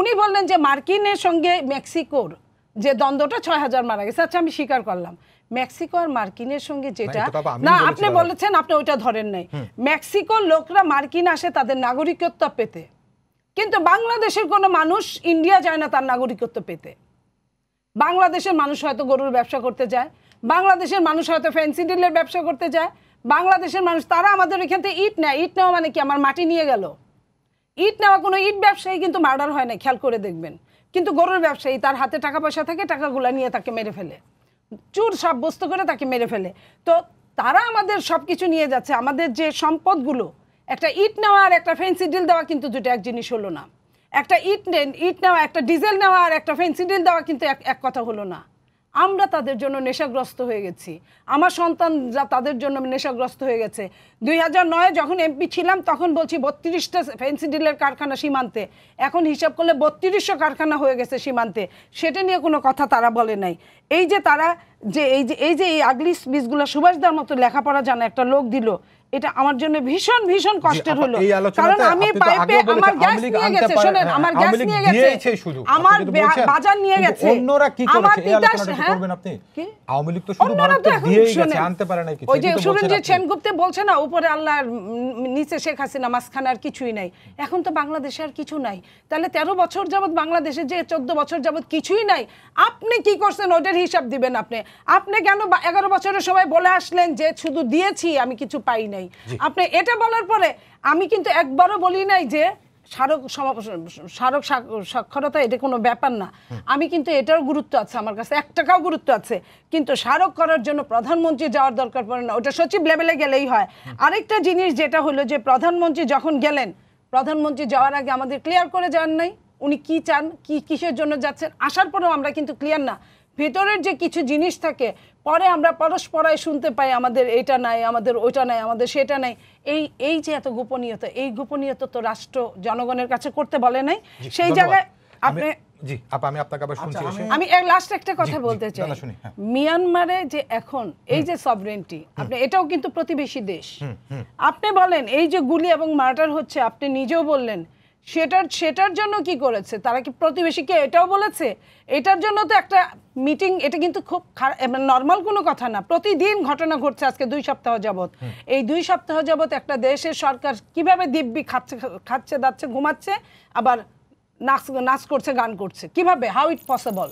উনি বললেন যে মার্কিনের সঙ্গে মেক্সিকোর যে দ্বন্দ্বটা ছয় হাজার মারা গেছে আচ্ছা আমি স্বীকার করলাম মেক্সিকো আর মার্কিনের সঙ্গে যেটা না আপনি বলেছেন আপনি ওইটা ধরেন নাই মেক্সিকোর লোকরা মার্কিন আসে তাদের নাগরিকত্ব পেতে কিন্তু বাংলাদেশের কোনো মানুষ ইন্ডিয়া যায় না তার নাগরিকত্ব পেতে বাংলাদেশের মানুষ হয়তো গরুর ব্যবসা করতে যায় বাংলাদেশের মানুষ হয়তো ফ্যান্সি ডিলের ব্যবসা করতে যায় বাংলাদেশের মানুষ তারা আমাদের এখান থেকে ইট নেয় ইট নেওয়া মানে কি আমার মাটি নিয়ে গেল ইট নেওয়া কোনো ইট ব্যবসায়ী কিন্তু মার্ডার হয় না খেয়াল করে দেখবেন কিন্তু গরুর ব্যবসায়ী তার হাতে টাকা পয়সা থাকে টাকাগুলো নিয়ে তাকে মেরে ফেলে চুর সাব্যস্ত করে তাকে মেরে ফেলে তো তারা আমাদের সব কিছু নিয়ে যাচ্ছে আমাদের যে সম্পদগুলো একটা ইট নেওয়া আর একটা ফেন্সি ডিল দেওয়া কিন্তু দুটো এক জিনিস হলো না একটা ইট ইট নেওয়া একটা ডিজেল নেওয়া আর একটা ফেন্সি ডিল দেওয়া কিন্তু এক এক কথা হলো না আমরা তাদের জন্য নেশাগ্রস্ত হয়ে গেছি আমার সন্তান যা তাদের জন্য নেশাগ্রস্ত হয়ে গেছে দুই হাজার নয় যখন এমপি ছিলাম তখন বলছি বত্রিশটা ফেন্সি ডিলের কারখানা সীমান্তে এখন হিসাব করলে বত্রিশশো কারখানা হয়ে গেছে সীমান্তে সেটা নিয়ে কোনো কথা তারা বলে নাই এই যে তারা যে এই যে এই যে এই আগলি স্পিচগুলো সুভাষদার মতো লেখাপড়া জানা একটা লোক দিল এটা আমার জন্য ভীষণ ভীষণ কষ্টের হলো কারণ আমি পাইপে আমার গ্যাস হ্যাঁ, নিয়ে গেছে শুনেন আমার গ্যাস নিয়ে গেছে আমার বাজার নিয়ে গেছে অন্যরা কি আমার তিতাস হ্যাঁ? করবেন আপনি আওয়ামী লীগ তো শুধু ভারতে দিয়ে গেছে আনতে পারে না কিছু ওই যে সুরঞ্জিত সেনগুপ্তে বলছে না উপরে আল্লাহর নিচে শেখ হাসিনা মাসখান আর কিছুই নাই এখন তো বাংলাদেশে আর কিছু নাই তাহলে 13 বছর যাবত বাংলাদেশে যে 14 বছর যাবত কিছুই নাই আপনি কি করছেন ওটার হিসাব দিবেন আপনি আপনি কেন 11 বছরের সময় বলে আসলেন যে শুধু দিয়েছি আমি কিছু পাই না নাই আপনি এটা বলার পরে আমি কিন্তু একবারও বলি নাই যে স্মারক স্মারক সাক্ষরতা এটা কোনো ব্যাপার না আমি কিন্তু এটার গুরুত্ব আছে আমার কাছে এক টাকাও গুরুত্ব আছে কিন্তু স্মারক করার জন্য প্রধানমন্ত্রী যাওয়ার দরকার পড়ে না ওটা সচিব লেভেলে গেলেই হয় আরেকটা জিনিস যেটা হলো যে প্রধানমন্ত্রী যখন গেলেন প্রধানমন্ত্রী যাওয়ার আগে আমাদের ক্লিয়ার করে যান নাই উনি কি চান কি কিসের জন্য যাচ্ছেন আসার পরেও আমরা কিন্তু ক্লিয়ার না ভেতরের যে কিছু জিনিস থাকে পরে আমরা পরস্পরায় শুনতে পাই আমাদের এটা নাই আমাদের ওইটা নাই আমাদের সেটা নাই এই এই যে এত গোপনীয়তা এই গোপনীয়তা তো রাষ্ট্র জনগণের কাছে করতে বলে নাই সেই জায়গায় আপনি জি আমি আপনাকে আবার শুনছি আচ্ছা, আমি লাস্ট একটা কথা বলতে চাই হ্যাঁ। মিয়ানমারে যে এখন এই যে সভরেনটি আপনি এটাও কিন্তু প্রতিবেশী দেশ আপনি বলেন এই যে গুলি এবং মার্টার হচ্ছে আপনি নিজেও বললেন সেটার সেটার জন্য কি করেছে তারা কি প্রতিবেশীকে এটাও বলেছে এটার জন্য তো একটা মিটিং এটা কিন্তু খুব নর্মাল মানে কোনো কথা না প্রতিদিন ঘটনা ঘটছে আজকে দুই সপ্তাহ যাবৎ এই দুই সপ্তাহ যাবৎ একটা দেশের সরকার কিভাবে দিব্যি খাচ্ছে খাচ্ছে দাচ্ছে ঘুমাচ্ছে আবার নাচ নাচ করছে গান করছে কিভাবে হাউ ইট পসিবল